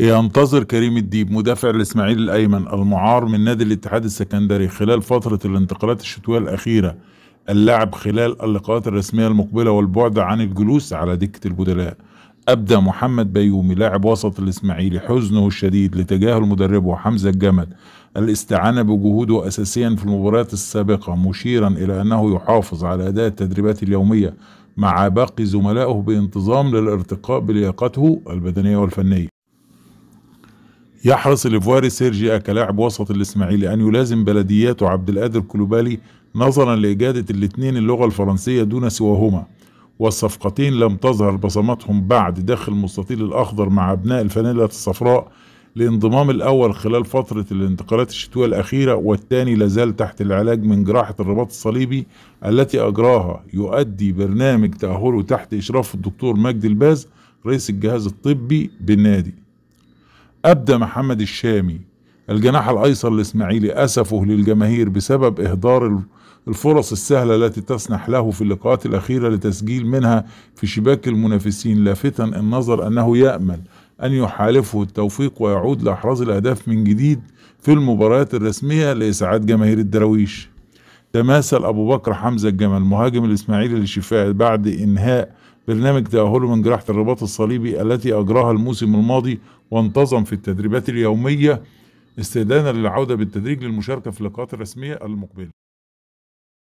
ينتظر كريم الديب مدافع الاسماعيلي الايمن المعار من نادي الاتحاد السكندري خلال فتره الانتقالات الشتويه الاخيره اللعب خلال اللقاءات الرسميه المقبله والبعد عن الجلوس على دكه البدلاء ابدى محمد بيومي لاعب وسط الاسماعيلي حزنه الشديد لتجاهل مدربه حمزه الجمل الاستعانه بجهوده اساسيا في المباريات السابقه مشيرا الى انه يحافظ على اداء التدريبات اليوميه مع باقي زملائه بانتظام للارتقاء بلياقته البدنيه والفنيه يحرص الإفواري سيرجيا كلاعب وسط الإسماعيلي أن يلازم بلدياته عبد القادر كلوبالي نظرا لإجادة الاثنين اللغة الفرنسية دون سواهما والصفقتين لم تظهر بصمتهم بعد داخل المستطيل الأخضر مع أبناء الفانيلا الصفراء لانضمام الأول خلال فترة الانتقالات الشتوية الأخيرة والثاني لازال تحت العلاج من جراحة الرباط الصليبي التي أجراها يؤدي برنامج تأهله تحت إشراف الدكتور مجدي الباز رئيس الجهاز الطبي بالنادي أبدى محمد الشامي الجناح الأيسر الإسماعيلي أسفه للجماهير بسبب إهدار الفرص السهلة التي تسنح له في اللقاءات الأخيرة لتسجيل منها في شباك المنافسين لافتا النظر أنه يأمل أن يحالفه التوفيق ويعود لأحراز الأهداف من جديد في المباريات الرسمية لإسعاد جماهير الدراويش تماثل أبو بكر حمزة الجمل مهاجم الإسماعيلي للشفاء بعد إنهاء برنامج تأهله من جراحة الرباط الصليبي التي أجراها الموسم الماضي وانتظم في التدريبات اليومية استعدادا للعودة بالتدريج للمشاركة في اللقاءات الرسمية المقبلة